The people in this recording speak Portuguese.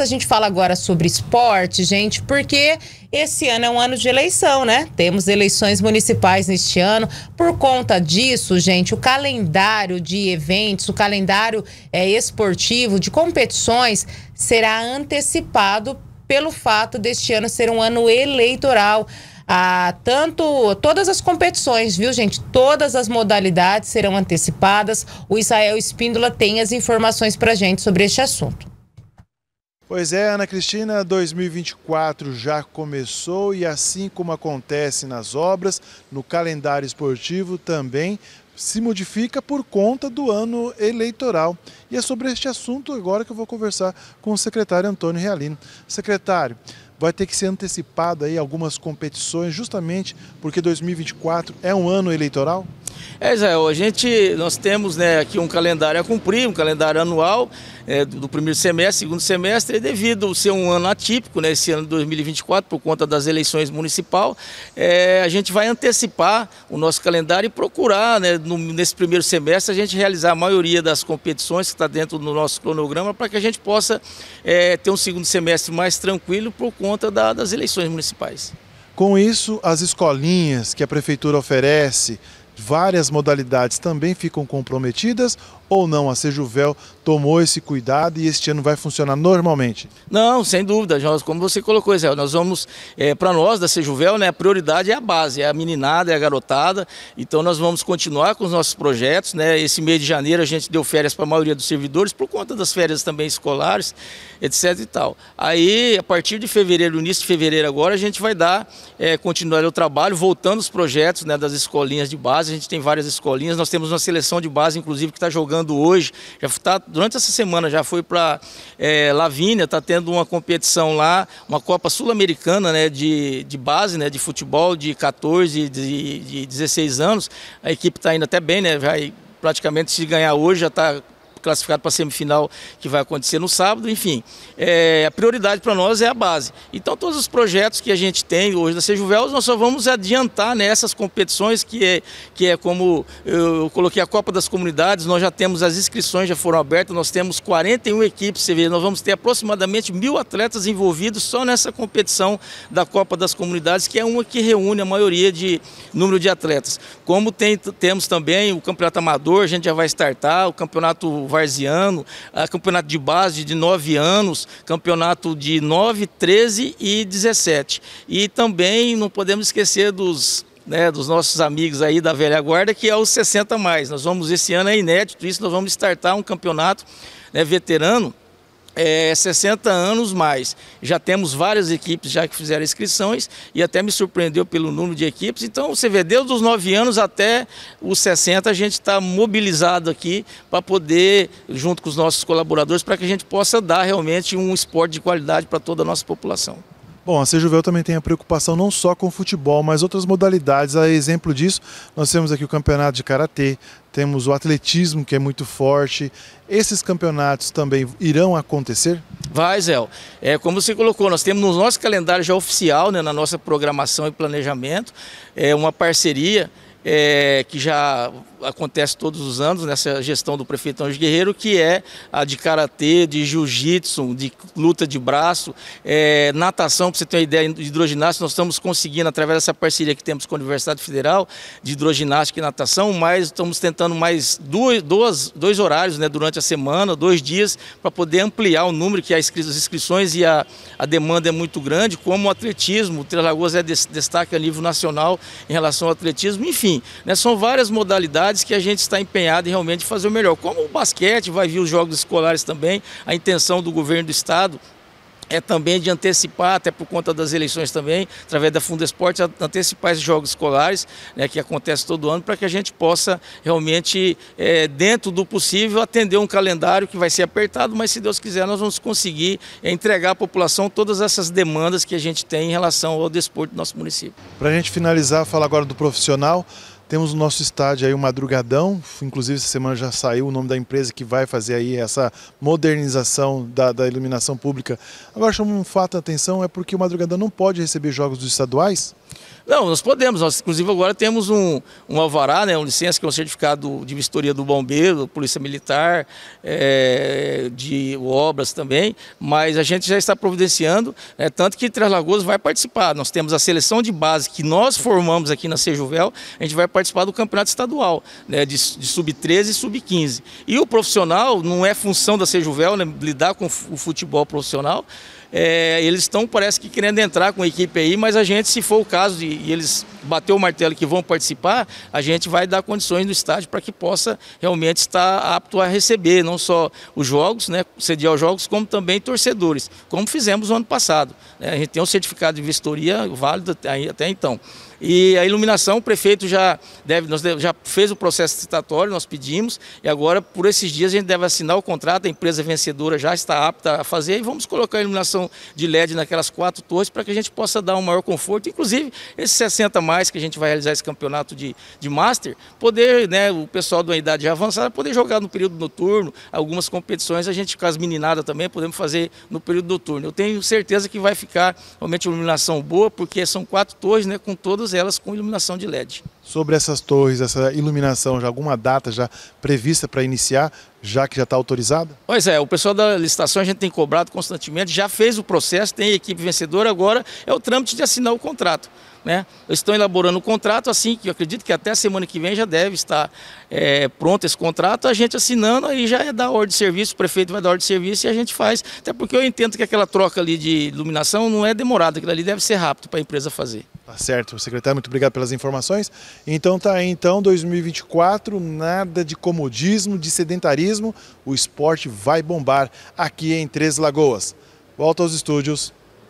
a gente fala agora sobre esporte, gente, porque esse ano é um ano de eleição, né? Temos eleições municipais neste ano. Por conta disso, gente, o calendário de eventos, o calendário é, esportivo, de competições, será antecipado pelo fato deste ano ser um ano eleitoral. Ah, tanto todas as competições, viu, gente? Todas as modalidades serão antecipadas. O Israel Espíndola tem as informações para gente sobre este assunto. Pois é, Ana Cristina, 2024 já começou e assim como acontece nas obras, no calendário esportivo também se modifica por conta do ano eleitoral. E é sobre este assunto agora que eu vou conversar com o secretário Antônio Realino. Secretário, vai ter que ser antecipado aí algumas competições justamente porque 2024 é um ano eleitoral? É, Israel, a gente, nós temos né, aqui um calendário a cumprir, um calendário anual é, do primeiro semestre, segundo semestre, e é devido ser um ano atípico, né, esse ano de 2024, por conta das eleições municipal, é, a gente vai antecipar o nosso calendário e procurar, né, no, nesse primeiro semestre, a gente realizar a maioria das competições que está dentro do nosso cronograma para que a gente possa é, ter um segundo semestre mais tranquilo por conta da, das eleições municipais. Com isso, as escolinhas que a prefeitura oferece várias modalidades também ficam comprometidas ou não? A Sejuvel tomou esse cuidado e este ano vai funcionar normalmente? Não, sem dúvida, Jonas. Como você colocou, Zé, nós vamos, é, eh, para nós da Sejuvel, né, a prioridade é a base, é a meninada, é a garotada. Então nós vamos continuar com os nossos projetos. Né? Esse mês de janeiro a gente deu férias para a maioria dos servidores, por conta das férias também escolares, etc e tal. Aí, a partir de fevereiro, início de fevereiro agora, a gente vai dar, é, eh, continuar o trabalho, voltando os projetos né, das escolinhas de base. A gente tem várias escolinhas, nós temos uma seleção de base, inclusive, que está jogando hoje. Já tá, durante essa semana já foi para é, Lavínia, está tendo uma competição lá, uma Copa Sul-Americana né, de, de base, né, de futebol de 14, de, de 16 anos. A equipe está indo até bem, né, vai praticamente se ganhar hoje já está classificado para a semifinal que vai acontecer no sábado, enfim. É, a prioridade para nós é a base. Então todos os projetos que a gente tem hoje da Sejuvel, nós só vamos adiantar nessas competições que é, que é como eu coloquei a Copa das Comunidades, nós já temos as inscrições, já foram abertas, nós temos 41 equipes, você vê, nós vamos ter aproximadamente mil atletas envolvidos só nessa competição da Copa das Comunidades, que é uma que reúne a maioria de número de atletas. Como tem, temos também o Campeonato Amador, a gente já vai startar, o Campeonato varziano, ah, campeonato de base de 9 anos, campeonato de 9, 13 e 17. E também não podemos esquecer dos né, dos nossos amigos aí da velha guarda, que é os 60 mais. Nós vamos, esse ano é inédito isso, nós vamos startar um campeonato né, veterano é, 60 anos mais. Já temos várias equipes já que fizeram inscrições e até me surpreendeu pelo número de equipes. Então, você vê, desde os 9 anos até os 60, a gente está mobilizado aqui para poder, junto com os nossos colaboradores, para que a gente possa dar realmente um esporte de qualidade para toda a nossa população. Bom, a Sejuvel também tem a preocupação não só com o futebol, mas outras modalidades. A exemplo disso, nós temos aqui o campeonato de karatê, temos o atletismo que é muito forte. Esses campeonatos também irão acontecer? Vai, Zé. É, como você colocou, nós temos no nosso calendário já oficial, né, na nossa programação e planejamento, é uma parceria é, que já acontece todos os anos nessa gestão do prefeito Anjo Guerreiro, que é a de karatê, de jiu-jitsu, de luta de braço, é, natação, para você ter uma ideia, de hidroginástica, nós estamos conseguindo, através dessa parceria que temos com a Universidade Federal, de hidroginástica e natação, mas estamos tentando mais dois dois dois horários né, durante a semana, dois dias, para poder ampliar o número, que as inscrições e a, a demanda é muito grande, como o atletismo, o Três Lagoas é destaque a nível nacional em relação ao atletismo, enfim enfim, né, são várias modalidades que a gente está empenhado em realmente fazer o melhor. Como o basquete, vai vir os jogos escolares também, a intenção do governo do estado é também de antecipar, até por conta das eleições também, através da Funda Esporte, antecipar esses jogos escolares, né, que acontece todo ano, para que a gente possa realmente, é, dentro do possível, atender um calendário que vai ser apertado, mas se Deus quiser, nós vamos conseguir é, entregar à população todas essas demandas que a gente tem em relação ao desporto do nosso município. Para a gente finalizar, falar agora do profissional, temos o nosso estádio aí o Madrugadão, inclusive essa semana já saiu o nome da empresa que vai fazer aí essa modernização da, da iluminação pública. Agora chama um fato a atenção, é porque o Madrugadão não pode receber jogos dos estaduais? Não, nós podemos, nós inclusive agora temos um, um alvará, né, um licença que é um certificado de vistoria do bombeiro, polícia militar, é, de obras também, mas a gente já está providenciando, é tanto que Três Lagoas vai participar, nós temos a seleção de base que nós formamos aqui na Sejuvel, a gente vai participar do campeonato estadual, né, de, de sub-13 e sub-15. E o profissional, não é função da Sejuvel né, lidar com o futebol profissional, é, eles estão, parece que, querendo entrar com a equipe aí, mas a gente, se for o caso de, e eles bater o martelo que vão participar, a gente vai dar condições no estádio para que possa realmente estar apto a receber não só os jogos, né, sediar os jogos, como também torcedores, como fizemos no ano passado. Né? A gente tem um certificado de vistoria válido até, até então. E a iluminação, o prefeito já, deve, nós já fez o processo citatório, nós pedimos, e agora, por esses dias, a gente deve assinar o contrato, a empresa vencedora já está apta a fazer, e vamos colocar a iluminação de LED naquelas quatro torres para que a gente possa dar um maior conforto. Inclusive, esses 60 mais que a gente vai realizar esse campeonato de, de Master, poder, né, o pessoal de uma idade avançada poder jogar no período noturno, algumas competições, a gente com as meninadas também podemos fazer no período noturno. Eu tenho certeza que vai ficar realmente uma iluminação boa, porque são quatro torres, né, com todas elas com iluminação de LED sobre essas torres, essa iluminação, já alguma data já prevista para iniciar, já que já está autorizada? Pois é, o pessoal da licitação a gente tem cobrado constantemente, já fez o processo, tem equipe vencedora, agora é o trâmite de assinar o contrato. Né? Estão elaborando o contrato, assim, que eu acredito que até semana que vem já deve estar é, pronto esse contrato, a gente assinando, aí já é da ordem de serviço, o prefeito vai dar ordem de serviço e a gente faz. Até porque eu entendo que aquela troca ali de iluminação não é demorada, aquilo ali deve ser rápido para a empresa fazer. Tá certo, secretário, muito obrigado pelas informações. Então tá aí, então, 2024, nada de comodismo, de sedentarismo, o esporte vai bombar aqui em Três Lagoas. Volta aos estúdios,